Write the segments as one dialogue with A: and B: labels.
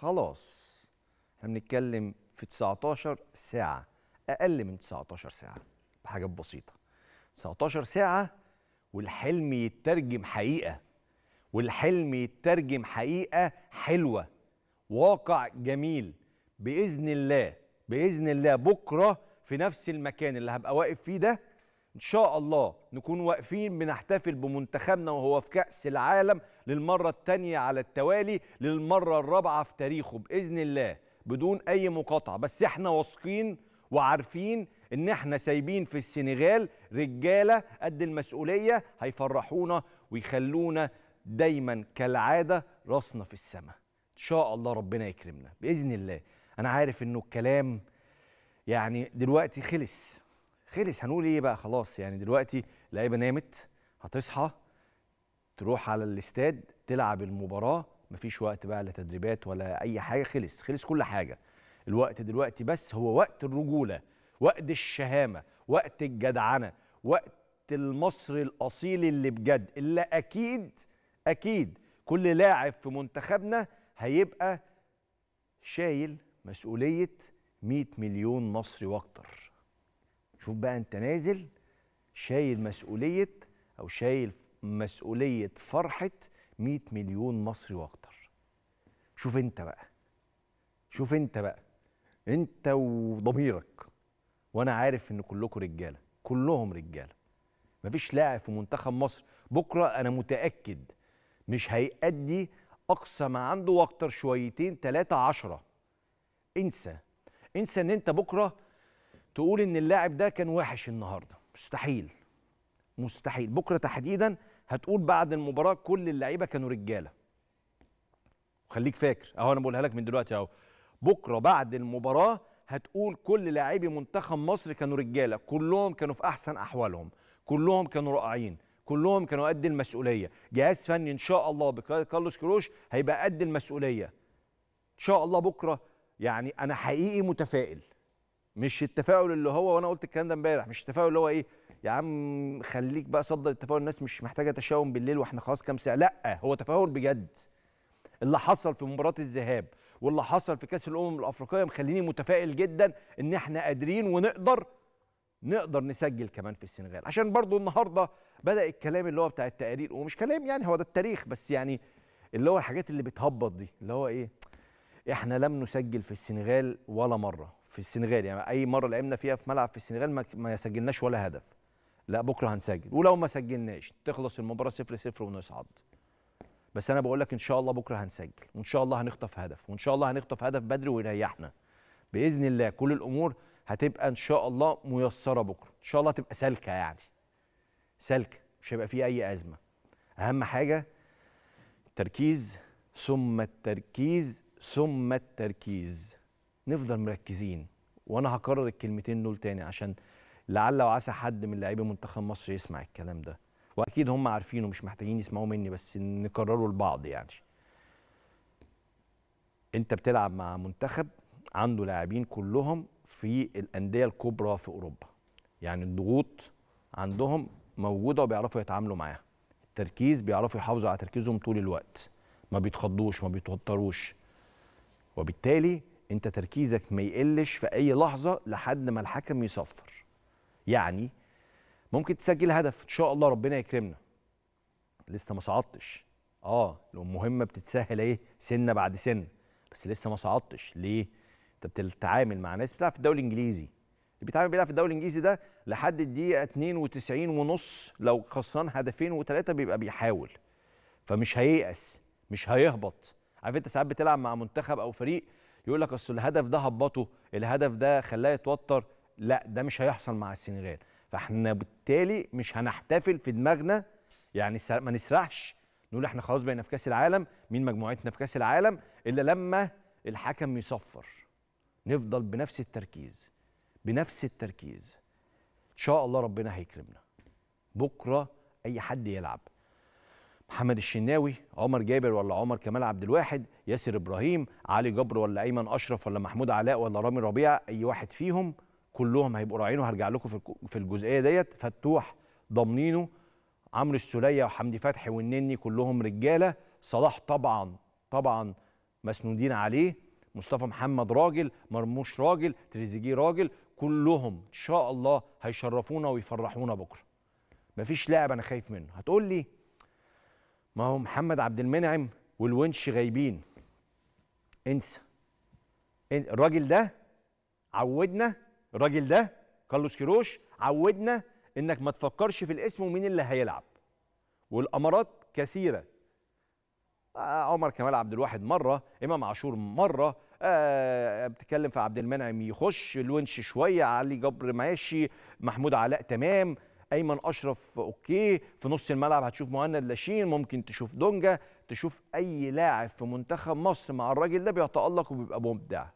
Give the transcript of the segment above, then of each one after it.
A: خلاص احنا بنتكلم في 19 ساعة أقل من 19 ساعة بحاجات بسيطة 19 ساعة والحلم يترجم حقيقة والحلم يترجم حقيقة حلوة واقع جميل بإذن الله بإذن الله بكرة في نفس المكان اللي هبقى واقف فيه ده ان شاء الله نكون واقفين بنحتفل بمنتخبنا وهو في كاس العالم للمره الثانيه على التوالي للمره الرابعه في تاريخه باذن الله بدون اي مقاطعه بس احنا واثقين وعارفين ان احنا سايبين في السنغال رجاله قد المسؤوليه هيفرحونا ويخلونا دايما كالعاده راسنا في السماء ان شاء الله ربنا يكرمنا باذن الله انا عارف انه الكلام يعني دلوقتي خلص خلص هنقول ايه بقى خلاص يعني دلوقتي اللعيبه نامت هتصحى تروح على الاستاد تلعب المباراه مفيش وقت بقى لا تدريبات ولا اي حاجه خلص خلص كل حاجه الوقت دلوقتي بس هو وقت الرجوله وقت الشهامه وقت الجدعنه وقت المصري الاصيل اللي بجد اللي اكيد اكيد كل لاعب في منتخبنا هيبقى شايل مسؤوليه 100 مليون مصري واكتر شوف بقى انت نازل شايل مسؤوليه او شايل مسؤوليه فرحه 100 مليون مصري واكتر شوف انت بقى شوف انت بقى انت وضميرك وانا عارف ان كلكم رجاله كلهم رجاله مفيش لاعب في منتخب مصر بكره انا متاكد مش هيأدي اقصى ما عنده واكتر شويتين ثلاثه عشره انسى انسى ان انت بكره تقول ان اللاعب ده كان وحش النهارده مستحيل مستحيل بكره تحديدا هتقول بعد المباراه كل اللعيبه كانوا رجاله وخليك فاكر اهو انا بقولها لك من دلوقتي اهو بكره بعد المباراه هتقول كل لاعبي منتخب مصر كانوا رجاله كلهم كانوا في احسن احوالهم كلهم كانوا رائعين كلهم كانوا قد المسؤوليه جهاز فني ان شاء الله بقياده كارلوس كروش هيبقى قد المسؤوليه ان شاء الله بكره يعني انا حقيقي متفائل مش التفاؤل اللي هو وانا قلت الكلام ده امبارح مش التفاؤل اللي هو ايه يا عم خليك بقى صدر التفاؤل الناس مش محتاجه تشاؤم بالليل واحنا خلاص كام ساعه لا هو تفاؤل بجد اللي حصل في مباراه الذهاب واللي حصل في كاس الامم الافريقيه مخليني متفائل جدا ان احنا قادرين ونقدر نقدر نسجل كمان في السنغال عشان برضو النهارده بدا الكلام اللي هو بتاع التقارير ومش كلام يعني هو ده التاريخ بس يعني اللي هو الحاجات اللي بتهبط دي اللي هو ايه احنا لم نسجل في السنغال ولا مره في السنغال يعني اي مره لعبنا فيها في ملعب في السنغال ما سجلناش ولا هدف لا بكره هنسجل ولو ما سجلناش تخلص المباراه 0 0 ونصعد بس انا بقول لك ان شاء الله بكره هنسجل وان شاء الله هنخطف هدف وان شاء الله هنخطف هدف بدري ويريحنا باذن الله كل الامور هتبقى ان شاء الله ميسره بكره ان شاء الله تبقى سالكه يعني سالكه مش هيبقى فيه اي ازمه اهم حاجه التركيز ثم التركيز ثم التركيز نفضل مركزين وانا هكرر الكلمتين دول تاني عشان لعل وعسى حد من لاعبي منتخب مصر يسمع الكلام ده واكيد هم عارفينه مش محتاجين يسمعوه مني بس نكرره لبعض يعني انت بتلعب مع منتخب عنده لاعبين كلهم في الانديه الكبرى في اوروبا يعني الضغوط عندهم موجوده وبيعرفوا يتعاملوا معاها التركيز بيعرفوا يحافظوا على تركيزهم طول الوقت ما بيتخضوش ما بيتوتروش وبالتالي انت تركيزك ما يقلش في اي لحظه لحد ما الحكم يصفر يعني ممكن تسجل هدف ان شاء الله ربنا يكرمنا لسه ما صعدتش اه المهمه بتتسهل ايه سنه بعد سنه بس لسه ما صعدتش ليه انت بتتعامل مع ناس بتلعب في الدوري الانجليزي اللي بيتعامل بيلعب في الدوري الانجليزي ده لحد الدقيقه 92 ونص لو خسران هدفين وثلاثه بيبقى بيحاول فمش هييأس مش هيهبط عارف انت ساعات بتلعب مع منتخب او فريق يقول لك اصل الهدف ده هبطه الهدف ده خلاه يتوتر لا ده مش هيحصل مع السنغال فاحنا بالتالي مش هنحتفل في دماغنا يعني ما نسرحش نقول احنا خلاص بقينا في كاس العالم مين مجموعتنا في كاس العالم الا لما الحكم يصفر نفضل بنفس التركيز بنفس التركيز ان شاء الله ربنا هيكرمنا بكره اي حد يلعب محمد الشناوي عمر جابر ولا عمر كمال عبد الواحد ياسر ابراهيم علي جبر ولا ايمن اشرف ولا محمود علاء ولا رامي ربيعه اي واحد فيهم كلهم هيبقوا راعينه هرجع لكم في الجزئيه ديت فتوح ضامنينه عمرو السوليه وحمدي فتحي والنني كلهم رجاله صلاح طبعا طبعا مسنودين عليه مصطفى محمد راجل مرموش راجل تريزيجيه راجل كلهم ان شاء الله هيشرفونا ويفرحونا بكره مفيش لاعب انا خايف منه هتقول لي ما هو محمد عبد المنعم والونش غايبين انسى الراجل ده عودنا الراجل ده كارلوس كيروش عودنا انك ما تفكرش في الاسم ومين اللي هيلعب والامارات كثيره آه، عمر كمال عبد الواحد مره امام عاشور مره أه بتتكلم في عبد المنعم يخش الونش شويه علي جبر ماشي محمود علاء تمام ايمن اشرف اوكي في نص الملعب هتشوف مهند لاشين ممكن تشوف دونجا تشوف اي لاعب في منتخب مصر مع الراجل ده بيتالق وبيبقى مبدع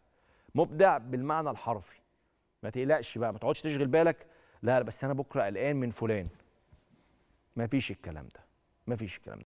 A: مبدع بالمعنى الحرفي ما تقلقش بقى ما تقعدش تشغل بالك لا بس انا بكره قلقان من فلان ما فيش الكلام ده ما فيش الكلام ده